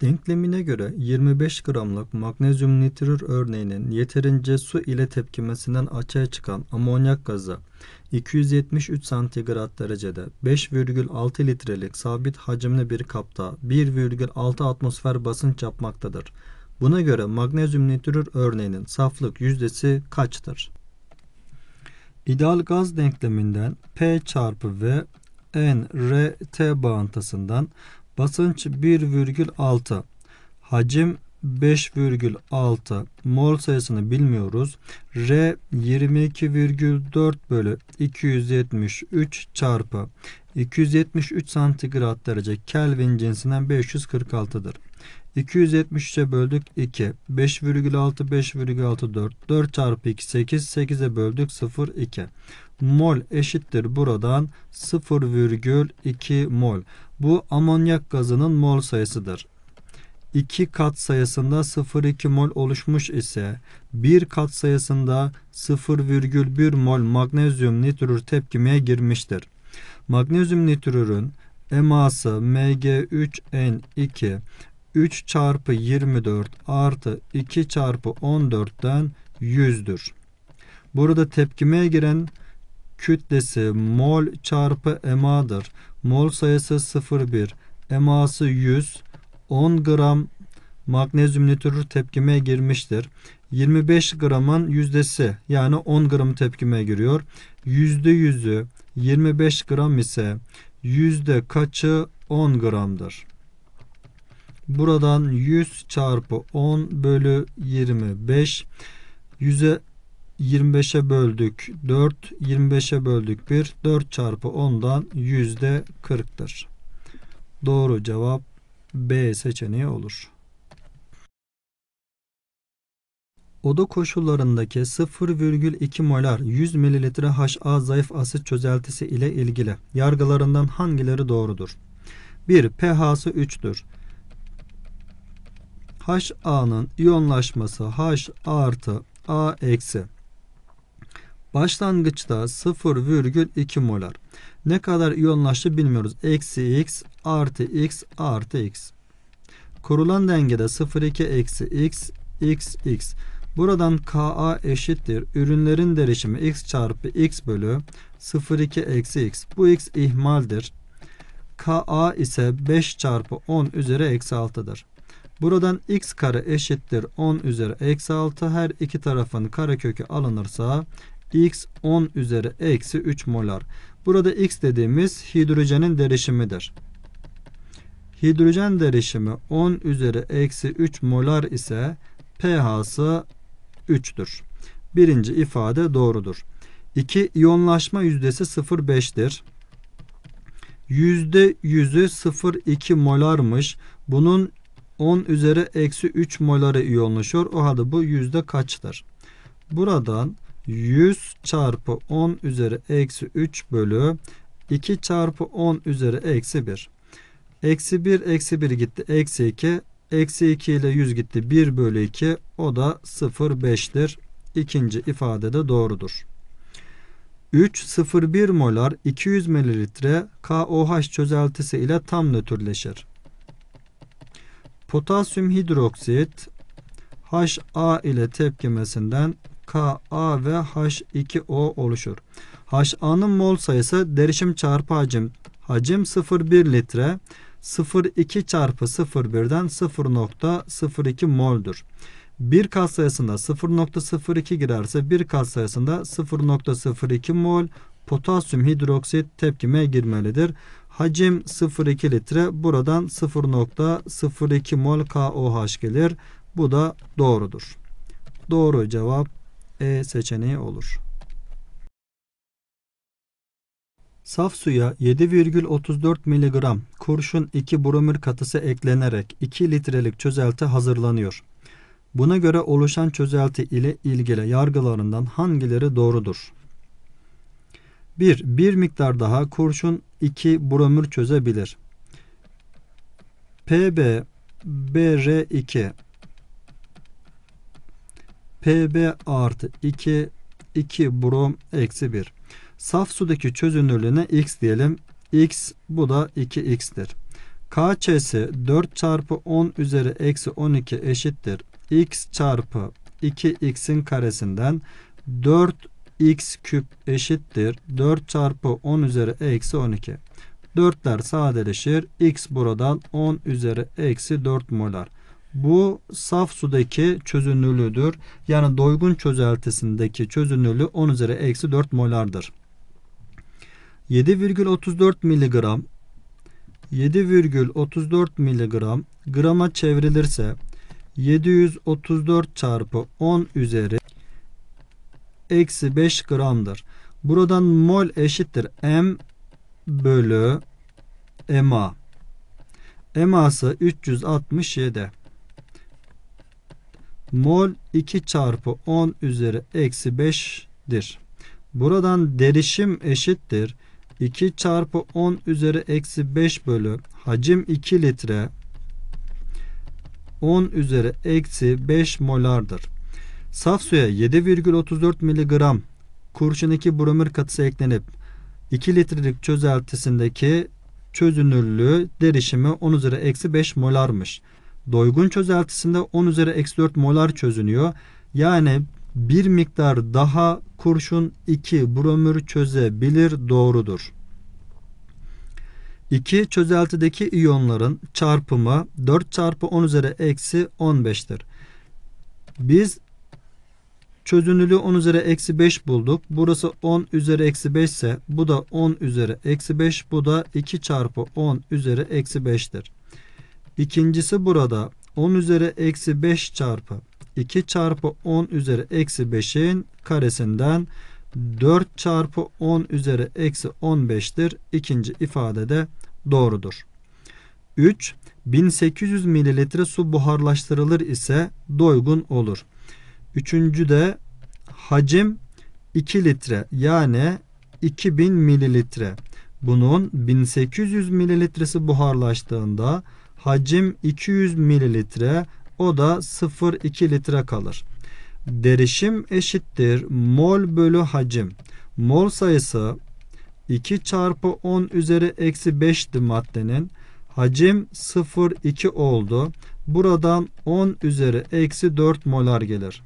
Denklemine göre 25 gramlık magnezyum nitrür örneğinin yeterince su ile tepkimesinden açığa çıkan amonyak gazı 273 santigrat derecede 5,6 litrelik sabit hacimli bir kapta 1,6 atmosfer basınç yapmaktadır. Buna göre magnezyum nitrür örneğinin saflık yüzdesi kaçtır? İdeal gaz denkleminden P çarpı V N R T bağıntısından Basınç 1,6. Hacim 5,6 mol sayısını bilmiyoruz. R 22,4 bölü 273 çarpı 273 santigrat derece Kelvin cinsinden 546'dır. 273'e böldük 2. 5,6 5,6 4. 4 çarpı 2 8. 8'e böldük 0 2. Mol eşittir buradan 0,2 mol. Bu amonyak gazının mol sayısıdır. 2 kat sayısında 0,2 mol oluşmuş ise 1 kat sayısında 0,1 mol magnezyum nitrür tepkimeye girmiştir. Magnezyum nitrürün eması Mg3N2 3 çarpı 24 artı 2 çarpı 14'ten 100'dür. Burada tepkimeye giren kütlesi mol çarpı emadır mol sayısı 0,1, eması 100, 10 gram magnezyum nitürür tepkimeye girmiştir. 25 gramın yüzdesi yani 10 gram tepkime giriyor. Yüzde yüzü 25 gram ise yüzde kaçı 10 gramdır. Buradan 100 çarpı 10 bölü 25 100'e 25'e böldük 4, 25'e böldük 1, 4 çarpı 10'dan %40'tır. Doğru cevap B seçeneği olur. Oda koşullarındaki 0,2 molar 100 ml HA zayıf asit çözeltisi ile ilgili yargılarından hangileri doğrudur? 1. pH'sı 3'tür. HA'nın iyonlaşması H artı A eksi Başlangıçta 0,2 molar. Ne kadar iyonlaştı bilmiyoruz. Eksi x artı x artı x. Kurulan dengede 0,2 eksi x x x. Buradan Ka eşittir. Ürünlerin derişimi x çarpı x bölü 0,2 eksi x. Bu x ihmaldir. Ka ise 5 çarpı 10 üzeri eksi 6'dır. Buradan x kare eşittir 10 üzeri eksi 6 her iki tarafın karekökü alınırsa x 10 üzeri eksi 3 molar. Burada x dediğimiz hidrojenin derişimidir. Hidrojen derişimi 10 üzeri eksi 3 molar ise pH'sı 3'tür. Birinci ifade doğrudur. 2. iyonlaşma yüzdesi 0,5'tir. %100'ü 0,2 molarmış. Bunun 10 üzeri eksi 3 moları iyonlaşıyor. O halde bu yüzde kaçtır? Buradan 100 çarpı 10 üzeri eksi 3 bölü 2 çarpı 10 üzeri eksi 1. Eksi 1 eksi 1 gitti eksi 2. Eksi 2 ile 100 gitti 1 bölü 2 o da 0,5'tir. İkinci ifade de doğrudur. 3,01 molar 200 mililitre KOH çözeltisi ile tam nötrleşir. Potasyum hidroksit HA ile tepkimesinden Ka, A ve H2O oluşur. HA'nın mol sayısı derişim çarpı hacim. Hacim 0,1 litre. 0,2 çarpı 0,1'den 0,02 moldur. Bir kat sayısında 0,02 girerse bir kat sayısında 0,02 mol potasyum hidroksit tepkime girmelidir. Hacim 0,2 litre buradan 0,02 mol KOH gelir. Bu da doğrudur. Doğru cevap e seçeneği olur. Saf suya 7,34 mg kurşun 2 bromür katısı eklenerek 2 litrelik çözelti hazırlanıyor. Buna göre oluşan çözelti ile ilgili yargılarından hangileri doğrudur? 1. Bir miktar daha kurşun 2 bromür çözebilir. PB BR2 PB artı 2 2 brom eksi 1. Saf sudaki çözünürlüğüne x diyelim. x bu da 2x'tir. KCS 4 çarpı 10 üzeri eksi 12 eşittir. x çarpı 2x'in karesinden 4x küp eşittir. 4 çarpı 10 üzeri eksi 12. 4'ler sadeleşir. x buradan 10 üzeri eksi 4 molar. Bu saf sudaki çözünürlüğüdür. Yani doygun çözeltisindeki çözünürlüğü 10 üzeri eksi 4 molardır. 7,34 miligram 7,34 miligram grama çevrilirse 734 çarpı 10 üzeri eksi 5 gramdır. Buradan mol eşittir m bölü ma. Eması 367 mol 2 çarpı 10 üzeri eksi 5'dir. Buradan derişim eşittir. 2 çarpı 10 üzeri eksi 5 bölü hacim 2 litre 10 üzeri eksi 5 molardır. Saf suya 7,34 miligram kurşun 2 bromür katısı eklenip 2 litrelik çözeltisindeki çözünürlüğü derişimi 10 üzeri eksi 5 molarmış doygun çözeltisinde 10 üzeri eksi 4 molar çözünüyor. Yani bir miktar daha kurşun 2 bromür çözebilir doğrudur. 2 çözeltideki iyonların çarpımı 4 çarpı 10 üzeri eksi 15'tir. Biz çözünürlüğü 10 üzeri eksi 5 bulduk. Burası 10 üzeri eksi 5 ise bu da 10 üzeri eksi 5 bu da 2 çarpı 10 üzeri eksi 5'tir. İkincisi burada 10 üzeri eksi 5 çarpı 2 çarpı 10 üzeri eksi 5'in karesinden 4 çarpı 10 üzeri eksi 15'tir. İkinci ifade de doğrudur. 3. 1800 mililitre su buharlaştırılır ise doygun olur. Üçüncü de hacim 2 litre yani 2000 mililitre. Bunun 1800 mililitresi buharlaştığında Hacim 200 mililitre o da 0,2 litre kalır. Derişim eşittir mol bölü hacim. Mol sayısı 2 çarpı 10 üzeri eksi 5'ti maddenin. Hacim 0,2 oldu. Buradan 10 üzeri eksi 4 molar gelir.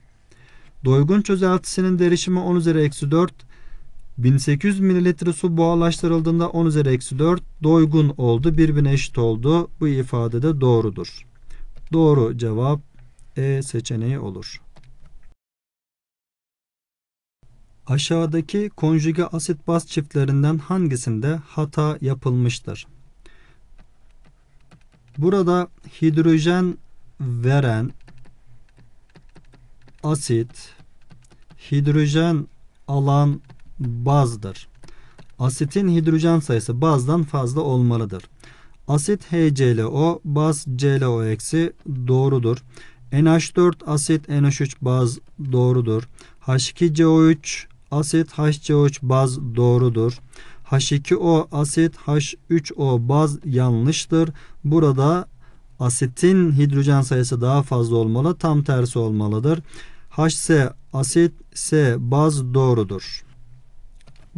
Doygun çözeltisinin derişimi 10 üzeri eksi 4. 1800 mililitre su buharlaştırıldığında 10 üzeri eksi 4 doygun oldu. Birbirine eşit oldu. Bu ifade de doğrudur. Doğru cevap E seçeneği olur. Aşağıdaki konjüge asit baz çiftlerinden hangisinde hata yapılmıştır? Burada hidrojen veren asit, hidrojen alan bazdır. Asitin hidrojen sayısı bazdan fazla olmalıdır. Asit HClO, baz ClO eksi doğrudur. NH4 asit NH3 baz doğrudur. H2CO3 asit HCO3 baz doğrudur. H2O asit H3O baz yanlıştır. Burada asitin hidrojen sayısı daha fazla olmalı. Tam tersi olmalıdır. HC asit S baz doğrudur.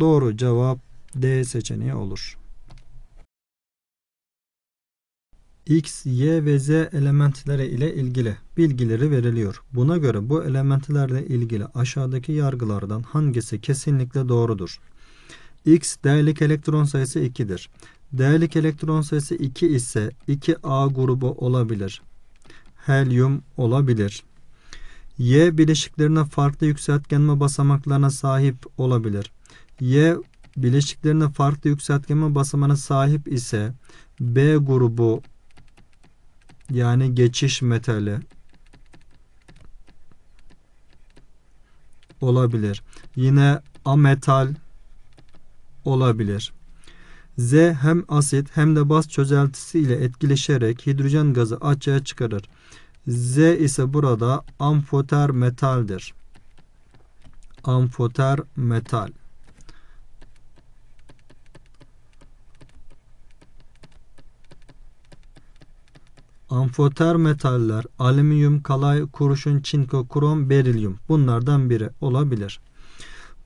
Doğru cevap D seçeneği olur. X, Y ve Z elementleri ile ilgili bilgileri veriliyor. Buna göre bu elementlerle ilgili aşağıdaki yargılardan hangisi kesinlikle doğrudur? X değerlik elektron sayısı 2'dir. Değerlik elektron sayısı 2 ise 2A grubu olabilir. Helyum olabilir. Y bileşiklerine farklı yükseltgenme basamaklarına sahip olabilir. Y bileşiklerine farklı yükseltgenme basamana sahip ise B grubu yani geçiş metali olabilir. Yine A metal olabilir. Z hem asit hem de baz çözeltisi ile etkileşerek hidrojen gazı açığa çıkarır. Z ise burada amfoter metaldir. Amfoter metal. Amfoter metaller alüminyum, kalay, kurşun, çinko, krom, berilyum bunlardan biri olabilir.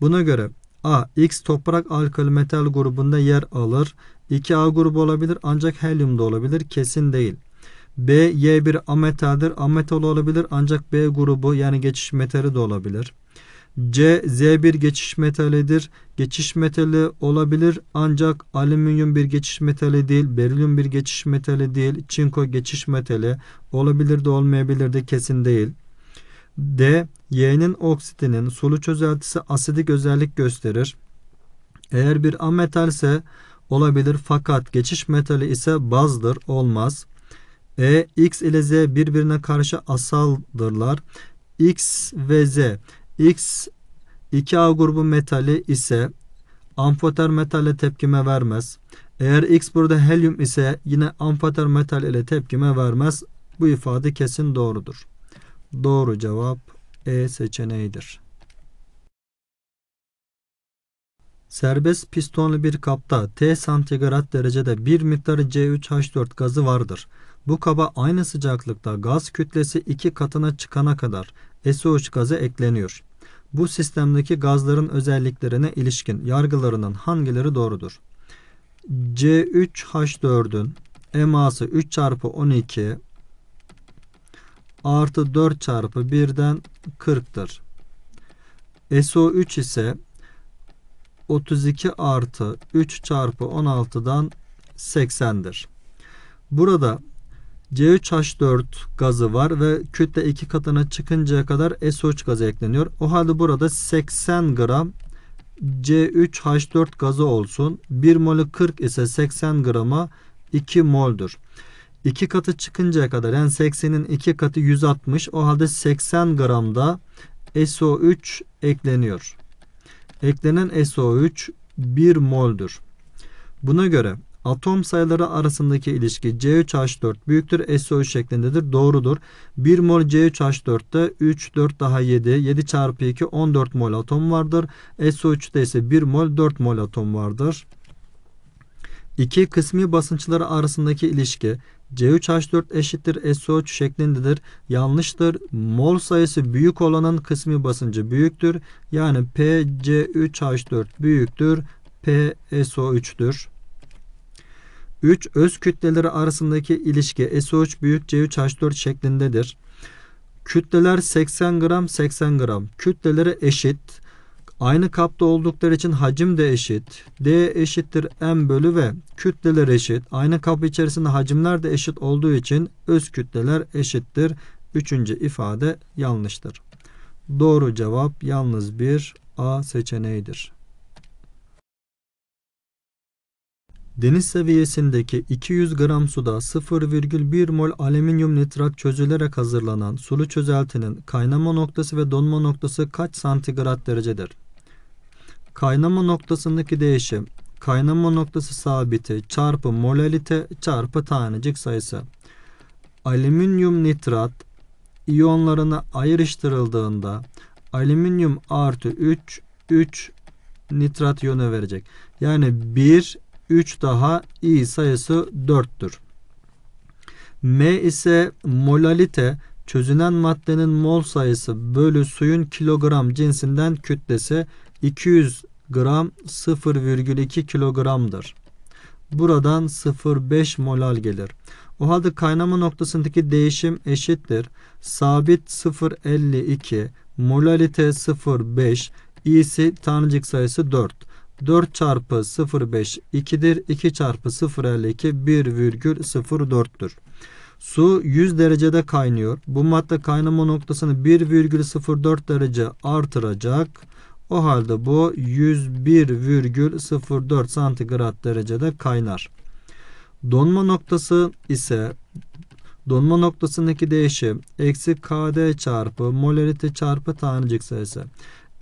Buna göre A. X toprak alkali metal grubunda yer alır. 2A grubu olabilir ancak helyum da olabilir kesin değil. B. Y bir ametaldir. Ametal olabilir ancak B grubu yani geçiş metali de olabilir. C Z1 geçiş metalidir. Geçiş metali olabilir ancak alüminyum bir geçiş metali değil, beryum bir geçiş metali değil, çinko geçiş metali olabilir de olmayabilir de kesin değil. D Y'nin oksitinin sulu çözeltisi asidik özellik gösterir. Eğer bir A ise olabilir fakat geçiş metali ise bazdır olmaz. E, X ile Z birbirine karşı asaldırlar. X ve Z X 2A grubu metali ise amfoter metalle tepkime vermez. Eğer X burada helyum ise yine amfoter metal ile tepkime vermez. Bu ifade kesin doğrudur. Doğru cevap E seçeneğidir. Serbest pistonlu bir kapta T santigrat derecede bir miktarı C3H4 gazı vardır. Bu kaba aynı sıcaklıkta gaz kütlesi iki katına çıkana kadar SO3 gazı ekleniyor bu sistemdeki gazların özelliklerine ilişkin yargılarının hangileri doğrudur? C3H4'ün eması 3 çarpı 12 artı 4 çarpı 1'den 40'tır. SO3 ise 32 artı 3 çarpı 16'dan 80'dir. Burada C3H4 gazı var ve kütle iki katına çıkıncaya kadar SO3 gazı ekleniyor. O halde burada 80 gram C3H4 gazı olsun. 1 molü 40 ise 80 grama 2 moldur. 2 katı çıkıncaya kadar yani 80'in 2 katı 160. O halde 80 gramda SO3 ekleniyor. Eklenen SO3 1 moldur. Buna göre Atom sayıları arasındaki ilişki C3H4 büyüktür SO3 şeklindedir. Doğrudur. 1 mol C3H4'te 3, 4 daha 7. 7 çarpı 2 14 mol atom vardır. SO3'te ise 1 mol 4 mol atom vardır. 2 kısmi basınçları arasındaki ilişki C3H4 eşittir SO3 şeklindedir. Yanlıştır. Mol sayısı büyük olanın kısmi basıncı büyüktür. Yani PC3H4 büyüktür. PSO3'tür. 3 öz kütleleri arasındaki ilişki SO3 büyük C3H4 şeklindedir. Kütleler 80 gram 80 gram. Kütleleri eşit. Aynı kapta oldukları için hacim de eşit. D eşittir M bölü V. Kütleler eşit. Aynı kap içerisinde hacimler de eşit olduğu için öz kütleler eşittir. Üçüncü ifade yanlıştır. Doğru cevap yalnız bir A seçeneğidir. Deniz seviyesindeki 200 gram suda 0,1 mol alüminyum nitrat çözülerek hazırlanan sulu çözeltinin kaynama noktası ve donma noktası kaç santigrat derecedir? Kaynama noktasındaki değişim kaynama noktası sabiti çarpı molalite çarpı tanecik sayısı. Alüminyum nitrat iyonlarına ayrıştırıldığında alüminyum artı 3 3 nitrat iyonu verecek. Yani 1 3 daha i sayısı 4'tür. M ise molalite çözünen maddenin mol sayısı bölü suyun kilogram cinsinden kütlesi 200 gram 0,2 kilogramdır. Buradan 0,5 molal gelir. O halde kaynama noktasındaki değişim eşittir. Sabit 0,52 molalite 0,5 iyisi tanecik sayısı 4. 4 çarpı 0,5 2'dir. 2 çarpı 0,52 1,04'tür. Su 100 derecede kaynıyor. Bu madde kaynama noktasını 1,04 derece artıracak. O halde bu 101,04 santigrat derecede kaynar. Donma noktası ise donma noktasındaki değişim eksi kd çarpı molarite çarpı tanecik sayısı.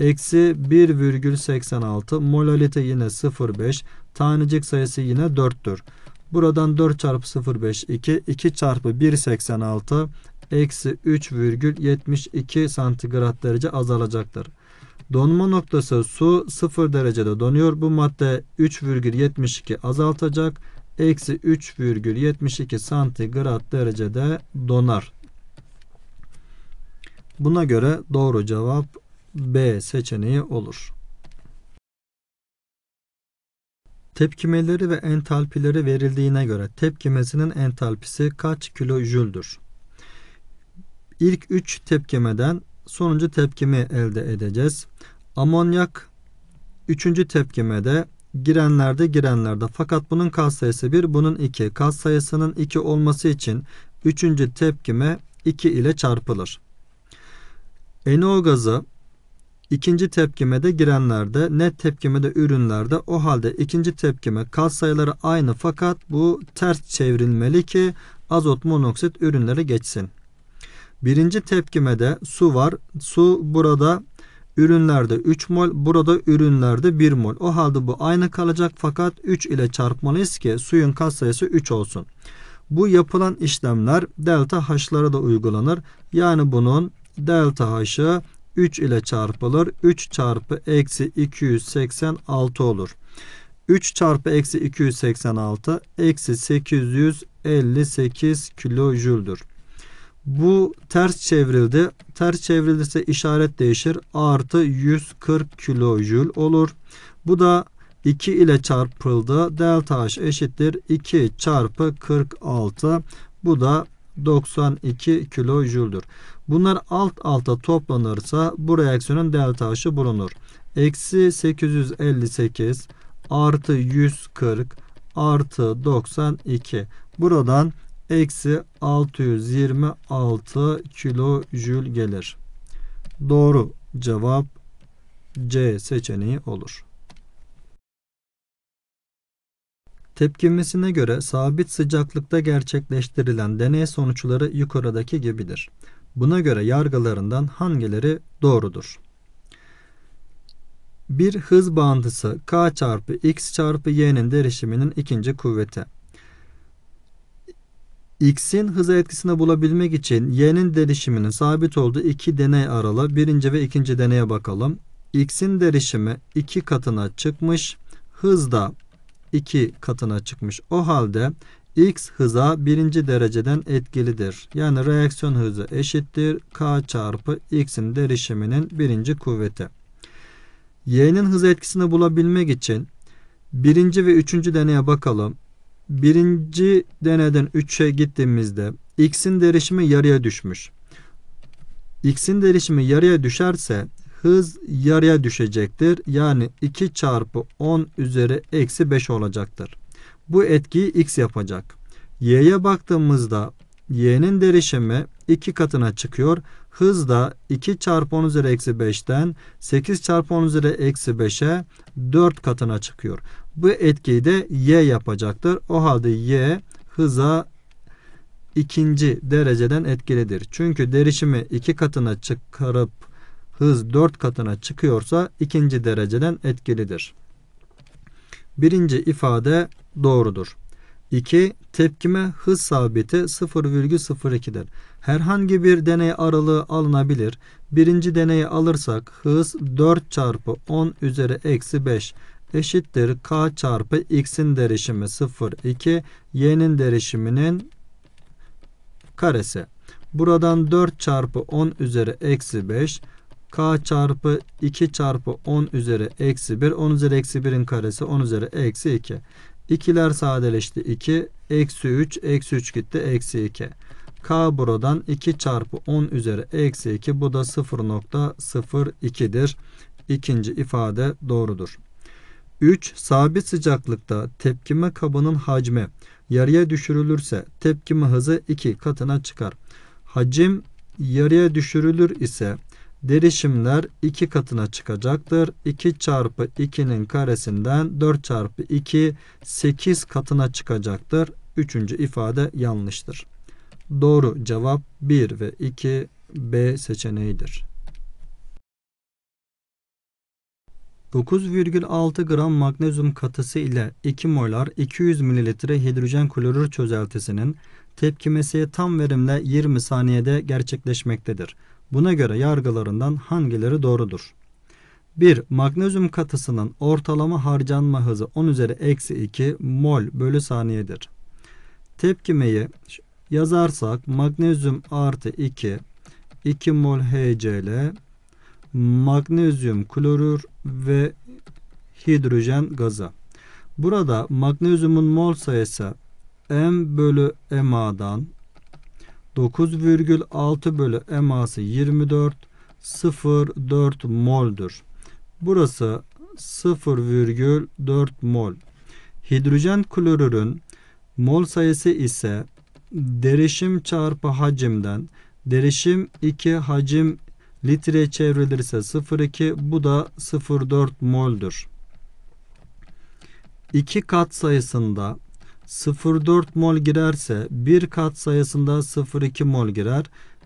Eksi 1,86 molalite yine 0,5 tanecik sayısı yine 4'tür. Buradan 4 çarpı 0,5 2 2 çarpı 1,86 eksi 3,72 santigrat derece azalacaktır. Donma noktası su 0 derecede donuyor. Bu madde 3,72 azaltacak. Eksi 3,72 santigrat derecede donar. Buna göre doğru cevap B seçeneği olur. Tepkimeleri ve entalpileri verildiğine göre tepkimesinin entalpisi kaç kilojüldür? İlk 3 tepkimeden sonuncu tepkimi elde edeceğiz. Amonyak 3. tepkimede girenlerde girenlerde fakat bunun kas sayısı 1 bunun 2 kas sayısının 2 olması için 3. tepkime 2 ile çarpılır. Eno gazı İkinci tepkime de girenlerde, net tepkime de ürünlerde o halde ikinci tepkime kat sayıları aynı fakat bu ters çevrilmeli ki azot monoksit ürünlere geçsin. Birinci tepkime de su var. Su burada ürünlerde 3 mol, burada ürünlerde 1 mol. O halde bu aynı kalacak fakat 3 ile çarpmalıyız ki suyun kat sayısı 3 olsun. Bu yapılan işlemler delta h'lara da uygulanır. Yani bunun delta haşı. 3 ile çarpılır. 3 çarpı eksi 286 olur. 3 çarpı eksi 286 eksi 858 kilojüldür. Bu ters çevrildi. Ters çevrilirse işaret değişir. Artı 140 kilojül olur. Bu da 2 ile çarpıldı. Delta H eşittir 2 çarpı 46. Bu da 92 kilojüldür. Bunlar alt alta toplanırsa bu reaksiyonun delta H'ı bulunur. Eksi 858 artı 140 artı 92. Buradan eksi 626 kilojül gelir. Doğru cevap C seçeneği olur. Tepkimesine göre sabit sıcaklıkta gerçekleştirilen deney sonuçları yukarıdaki gibidir. Buna göre yargılarından hangileri doğrudur? Bir hız bağıntısı k çarpı x çarpı y'nin derişiminin ikinci kuvveti. X'in hız etkisini bulabilmek için y'nin derişiminin sabit olduğu iki deney aralı birinci ve ikinci deneye bakalım. X'in derişimi iki katına çıkmış. Hız da 2 katına çıkmış. O halde x hıza birinci dereceden etkilidir. Yani reaksiyon hızı eşittir k çarpı x'in derişiminin birinci kuvveti. Y'nin hız etkisini bulabilmek için birinci ve üçüncü deneye bakalım. Birinci deneden 3'e gittiğimizde x'in derişimi yarıya düşmüş. x'in derişimi yarıya düşerse hız yarıya düşecektir. Yani 2 çarpı 10 üzeri eksi 5 olacaktır. Bu etkiyi x yapacak. Y'ye baktığımızda y'nin derişimi 2 katına çıkıyor. Hız da 2 çarpı 10 üzeri eksi 5'ten 8 çarpı 10 üzeri eksi 5'e 4 katına çıkıyor. Bu etkiyi de y yapacaktır. O halde y hıza ikinci dereceden etkilidir. Çünkü derişimi 2 katına çıkarıp hız 4 katına çıkıyorsa ikinci dereceden etkilidir. Birinci ifade doğrudur. 2. Tepkime hız sabiti 0,02'dir. Herhangi bir deney aralığı alınabilir. Birinci deneyi alırsak hız 4 çarpı 10 üzeri eksi 5 eşittir k çarpı x'in derişimi 0,2 y'nin derişiminin karesi. Buradan 4 çarpı 10 üzeri eksi 5 k çarpı 2 çarpı 10 üzeri eksi 1. 10 üzeri eksi 1'in karesi 10 üzeri eksi 2. İkiler sadeleşti 2. Eksi 3. Eksi 3 gitti. Eksi 2. K buradan 2 çarpı 10 üzeri eksi 2. Bu da 0.02'dir. İkinci ifade doğrudur. 3. Sabit sıcaklıkta tepkime kabının hacmi yarıya düşürülürse tepkime hızı 2 katına çıkar. Hacim yarıya düşürülür ise Derişimler iki katına çıkacaktır. 2 çarpı 2'nin karesinden 4 çarpı 2 8 katına çıkacaktır. Üçüncü ifade yanlıştır. Doğru cevap 1 ve 2 B seçeneğidir. 9,6 gram magnezyum katısı ile 2 molar 200 mililitre hidrojen klorür çözeltisinin tepkimesi tam verimle 20 saniyede gerçekleşmektedir. Buna göre yargılarından hangileri doğrudur? 1. Magnezyum katısının ortalama harcanma hızı 10 üzeri eksi 2 mol bölü saniyedir. Tepkimeyi yazarsak magnezyum artı 2 2 mol HCl magnezyum klorür ve hidrojen gazı. Burada magnezyumun mol sayısı M bölü MA'dan 9,6 bölü eması 24 0,4 moldur. Burası 0,4 mol. Hidrojen klorürün mol sayısı ise derişim çarpı hacimden derişim 2 hacim litre çevrilirse 0,2 bu da 0,4 moldur. 2 kat sayısında 0,4 mol girerse bir kat sayısında 0,2 mol girer.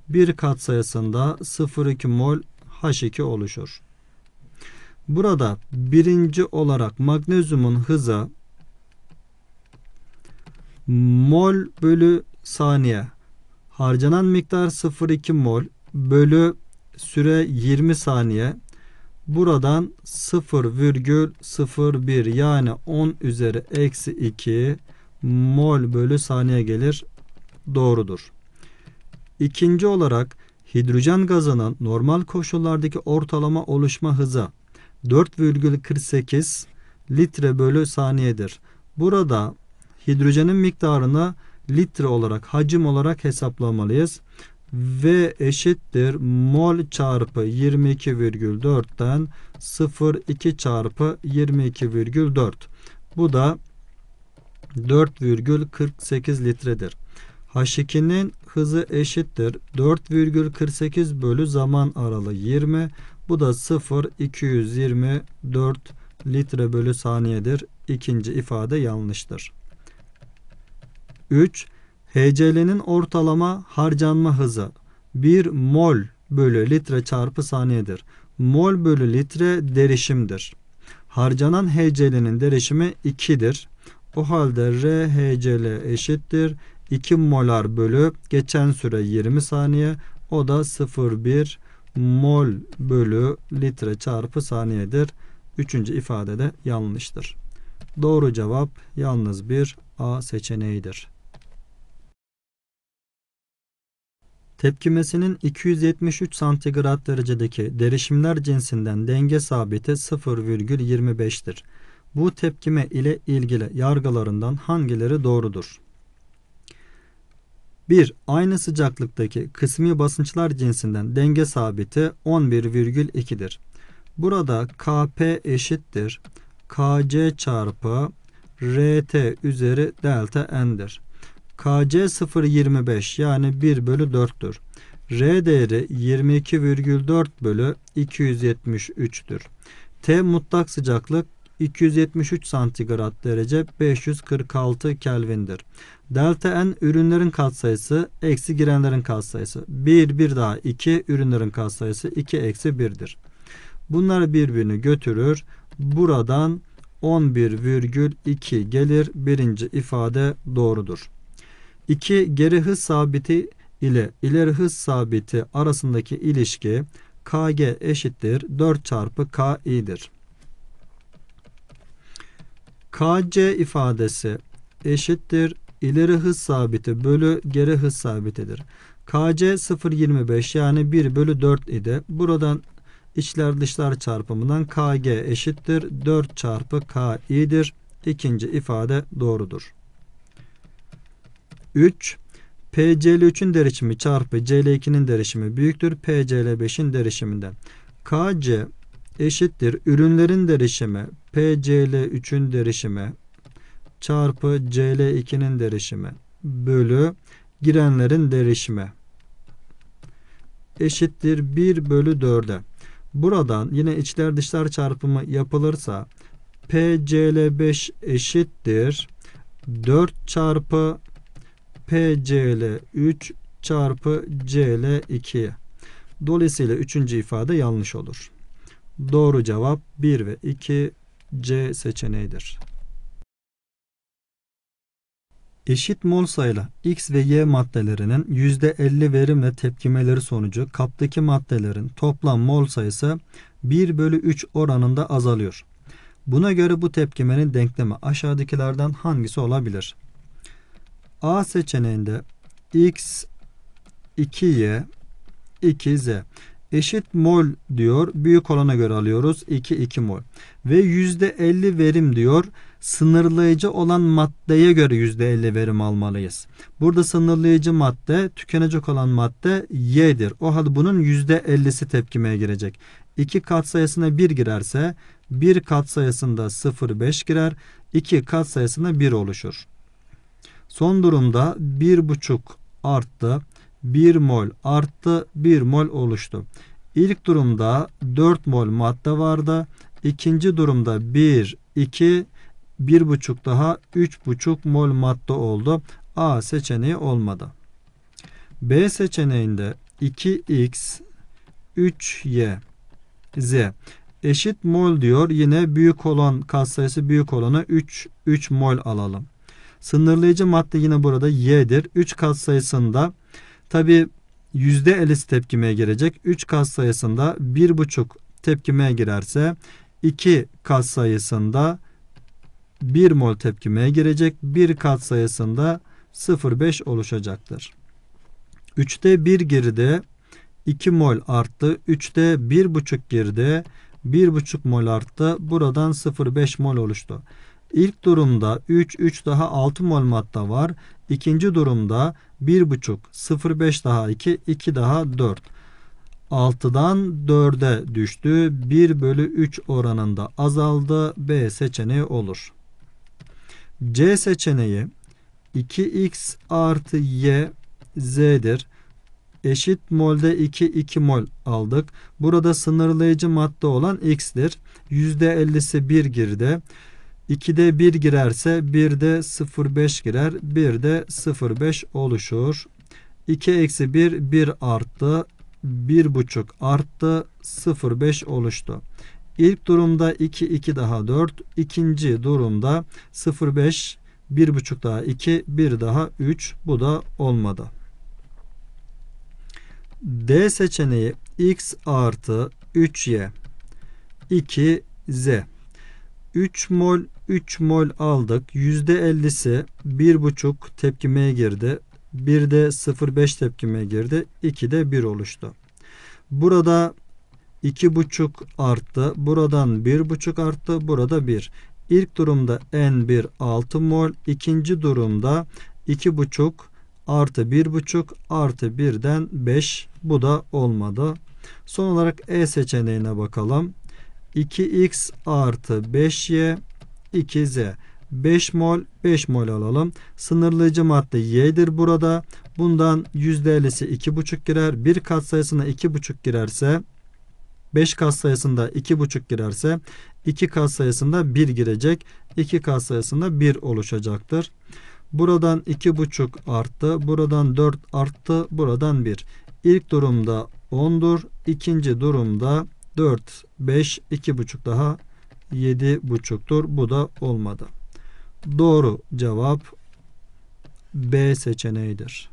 Bir kat sayısında 0,2 mol H2 oluşur. Burada birinci olarak magnezyumun hızı mol bölü saniye harcanan miktar 0,2 mol bölü süre 20 saniye buradan 0,01 yani 10 üzeri eksi 2 mol bölü saniye gelir. Doğrudur. İkinci olarak hidrojen gazının normal koşullardaki ortalama oluşma hızı 4,48 litre bölü saniyedir. Burada hidrojenin miktarını litre olarak hacim olarak hesaplamalıyız. V eşittir mol çarpı 22,4'ten 0,2 çarpı 22,4. Bu da 4,48 litredir. H2'nin hızı eşittir 4,48 bölü zaman aralığı 20. Bu da 0,224 litre bölü saniyedir. İkinci ifade yanlıştır. 3. HCl'nin ortalama harcanma hızı 1 mol bölü litre çarpı saniyedir. Mol bölü litre derişimdir. Harcanan HCl'nin derişimi 2'dir. O halde RHCl eşittir 2 molar bölü geçen süre 20 saniye. O da 0,1 mol bölü litre çarpı saniyedir. Üçüncü ifade de yanlıştır. Doğru cevap yalnız bir A seçeneğidir. Tepkimesinin 273 santigrat derecedeki derişimler cinsinden denge sabiti 0,25'tir. Bu tepkime ile ilgili yargılarından hangileri doğrudur? 1. Aynı sıcaklıktaki kısmi basınçlar cinsinden denge sabiti 11,2'dir. Burada Kp eşittir. Kc çarpı Rt üzeri delta n'dir. Kc 0,25 yani 1 bölü 4'tür. R değeri 22,4 bölü 273'tür. T mutlak sıcaklık 273 santigrat derece 546 Kelvin'dir. Delta N ürünlerin katsayısı eksi girenlerin katsayısı. 1 1 daha 2 ürünlerin katsayısı 2 eksi 1'dir. Bunlar birbirini götürür. Buradan 11,2 gelir. Birinci ifade doğrudur. 2. Geri hız sabiti ile ileri hız sabiti arasındaki ilişki Kg eşittir 4 çarpı Ki'dir. KC ifadesi eşittir ileri hız sabiti bölü geri hız sabitidir. KC 0.25 yani 1 bölü 4 idi. Buradan içler dışlar çarpımından KG eşittir 4 çarpı KI'dir. İkinci ifade doğrudur. 3. PCL3'ün derişimi çarpı CL2'nin derişimi büyüktür. PCL5'in derişiminden. KC eşittir ürünlerin derişimi PCl3'ün derişimi çarpı Cl2'nin derişimi bölü girenlerin derişimi eşittir 1 bölü 4'e. Buradan yine içler dışlar çarpımı yapılırsa PCl5 eşittir 4 çarpı PCl3 çarpı Cl2. Dolayısıyla üçüncü ifade yanlış olur. Doğru cevap 1 ve 2 C seçeneğidir. Eşit mol sayıla X ve Y maddelerinin %50 verimle tepkimeleri sonucu kaptaki maddelerin toplam mol sayısı 1 bölü 3 oranında azalıyor. Buna göre bu tepkimenin denklemi aşağıdakilerden hangisi olabilir? A seçeneğinde X 2Y 2Z eşit mol diyor. Büyük olana göre alıyoruz. 2 2 mol. Ve yüzde %50 verim diyor. Sınırlayıcı olan maddeye göre yüzde %50 verim almalıyız. Burada sınırlayıcı madde, tükenecek olan madde Y'dir. O halde bunun yüzde %50'si tepkimeye girecek. 2 katsayısına 1 girerse 1 katsayısında 0,5 girer. 2 katsayısında 1 oluşur. Son durumda buçuk arttı. 1 mol arttı 1 mol oluştu. İlk durumda 4 mol madde vardı. İkinci durumda 1, 2, 1,5 daha 3,5 mol madde oldu. A seçeneği olmadı. B seçeneğinde 2x, 3y, z eşit mol diyor. Yine büyük olan katsayısı büyük olanı 3, 3 mol alalım. Sınırlayıcı madde yine burada y'dir. 3 katsayısında sayısında Tabi yüzde %50'si tepkimeye girecek. 3 kas sayısında bir buçuk tepkimeye girerse 2 kas sayısında 1 mol tepkimeye girecek. 1 kat sayısında 0,5 oluşacaktır. 3'te 1 girdi 2 mol arttı. 3'te 1,5 girdi 1,5 mol arttı. Buradan 0,5 mol oluştu. İlk durumda 3, 3 daha 6 mol madde var. İkinci durumda 1,5, 0,5 daha 2, 2 daha 4. 6'dan 4'e düştü. 1 bölü 3 oranında azaldı. B seçeneği olur. C seçeneği 2x artı y z'dir. Eşit molde 2 2 mol aldık. Burada sınırlayıcı madde olan x'tir. %50'si 1 girdi. 2'de 1 girerse 1'de 0,5 girer. 1'de 0,5 oluşur. 2 eksi 1 1 arttı. 1,5 arttı. 0,5 oluştu. İlk durumda 2 2 daha 4. İkinci durumda 0,5 1,5 daha 2 1 daha 3 bu da olmadı. D seçeneği x artı 3y 2z 3 mol 3 mol aldık. %50'si 1,5 tepkimeye girdi. 1 de 0,5 tepkimeye girdi. 2 de 1 oluştu. Burada 2,5 arttı. Buradan 1,5 arttı. Burada 1. İlk durumda N1 6 mol. ikinci durumda 2,5 artı 1,5 artı 1'den 5. Bu da olmadı. Son olarak E seçeneğine bakalım. 2x artı 5y 2Z. 5 mol 5 mol alalım. Sınırlayıcı madde Y'dir burada. Bundan %50'si 2,5 girer. Bir kat sayısına 2,5 girerse 5 kat sayısında 2,5 girerse 2 kat sayısında 1 girecek. 2 kat sayısında 1 oluşacaktır. Buradan 2,5 arttı. Buradan 4 arttı. Buradan 1. İlk durumda 10'dur. ikinci durumda 4, 5, 2,5 daha Yedi buçuktur. Bu da olmadı. Doğru cevap B seçeneğidir.